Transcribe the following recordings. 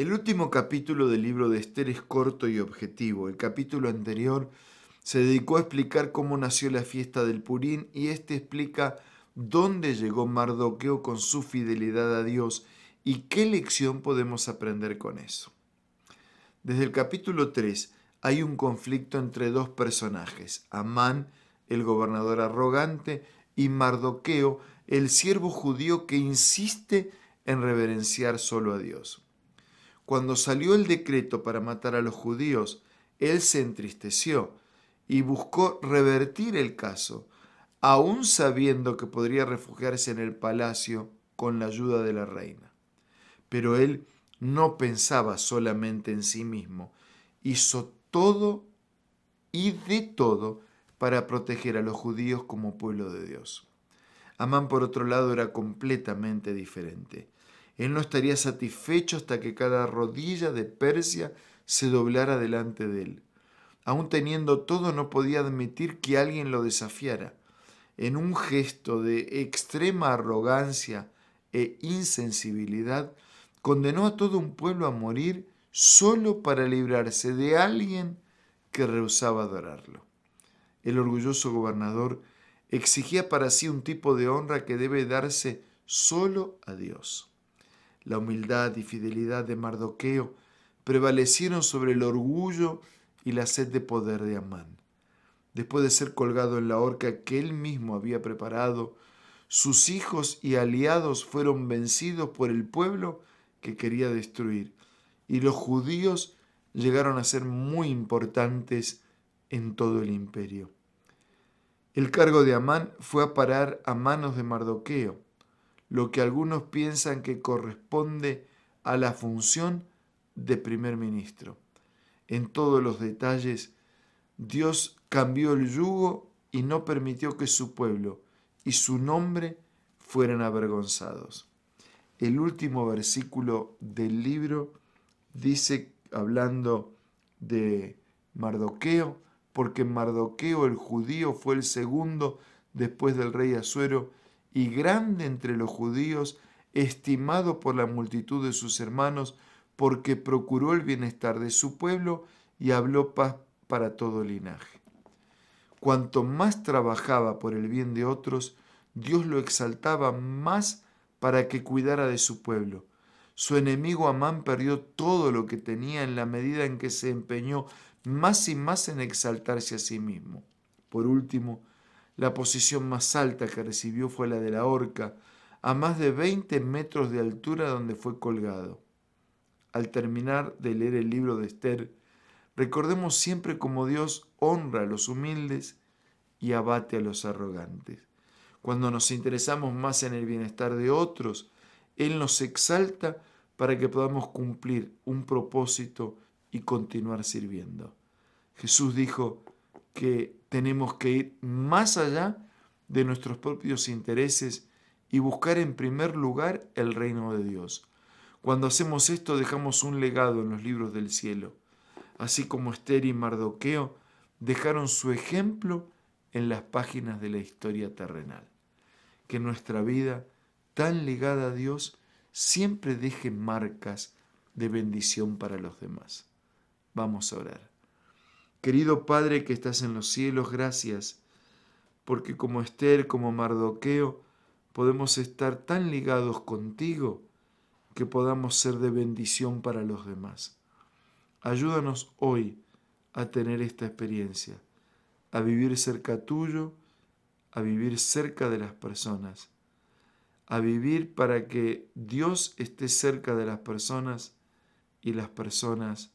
El último capítulo del libro de Esther es corto y objetivo. El capítulo anterior se dedicó a explicar cómo nació la fiesta del Purín y este explica dónde llegó Mardoqueo con su fidelidad a Dios y qué lección podemos aprender con eso. Desde el capítulo 3 hay un conflicto entre dos personajes, Amán, el gobernador arrogante, y Mardoqueo, el siervo judío que insiste en reverenciar solo a Dios. Cuando salió el decreto para matar a los judíos, él se entristeció y buscó revertir el caso, aún sabiendo que podría refugiarse en el palacio con la ayuda de la reina. Pero él no pensaba solamente en sí mismo, hizo todo y de todo para proteger a los judíos como pueblo de Dios. Amán, por otro lado, era completamente diferente. Él no estaría satisfecho hasta que cada rodilla de Persia se doblara delante de él. Aún teniendo todo, no podía admitir que alguien lo desafiara. En un gesto de extrema arrogancia e insensibilidad, condenó a todo un pueblo a morir solo para librarse de alguien que rehusaba adorarlo. El orgulloso gobernador exigía para sí un tipo de honra que debe darse solo a Dios. La humildad y fidelidad de Mardoqueo prevalecieron sobre el orgullo y la sed de poder de Amán. Después de ser colgado en la horca que él mismo había preparado, sus hijos y aliados fueron vencidos por el pueblo que quería destruir, y los judíos llegaron a ser muy importantes en todo el imperio. El cargo de Amán fue a parar a manos de Mardoqueo, lo que algunos piensan que corresponde a la función de primer ministro. En todos los detalles, Dios cambió el yugo y no permitió que su pueblo y su nombre fueran avergonzados. El último versículo del libro dice, hablando de Mardoqueo, porque Mardoqueo el judío fue el segundo después del rey Azuero y grande entre los judíos, estimado por la multitud de sus hermanos, porque procuró el bienestar de su pueblo y habló paz para todo linaje. Cuanto más trabajaba por el bien de otros, Dios lo exaltaba más para que cuidara de su pueblo. Su enemigo Amán perdió todo lo que tenía en la medida en que se empeñó más y más en exaltarse a sí mismo. Por último, la posición más alta que recibió fue la de la horca, a más de 20 metros de altura donde fue colgado. Al terminar de leer el libro de Esther, recordemos siempre cómo Dios honra a los humildes y abate a los arrogantes. Cuando nos interesamos más en el bienestar de otros, Él nos exalta para que podamos cumplir un propósito y continuar sirviendo. Jesús dijo, que tenemos que ir más allá de nuestros propios intereses y buscar en primer lugar el reino de Dios. Cuando hacemos esto dejamos un legado en los libros del cielo, así como Esther y Mardoqueo dejaron su ejemplo en las páginas de la historia terrenal. Que nuestra vida, tan ligada a Dios, siempre deje marcas de bendición para los demás. Vamos a orar. Querido Padre que estás en los cielos, gracias, porque como Esther, como Mardoqueo, podemos estar tan ligados contigo que podamos ser de bendición para los demás. Ayúdanos hoy a tener esta experiencia, a vivir cerca tuyo, a vivir cerca de las personas, a vivir para que Dios esté cerca de las personas y las personas,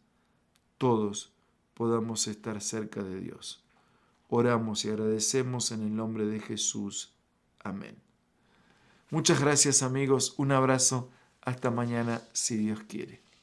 todos, podamos estar cerca de Dios. Oramos y agradecemos en el nombre de Jesús. Amén. Muchas gracias amigos, un abrazo, hasta mañana si Dios quiere.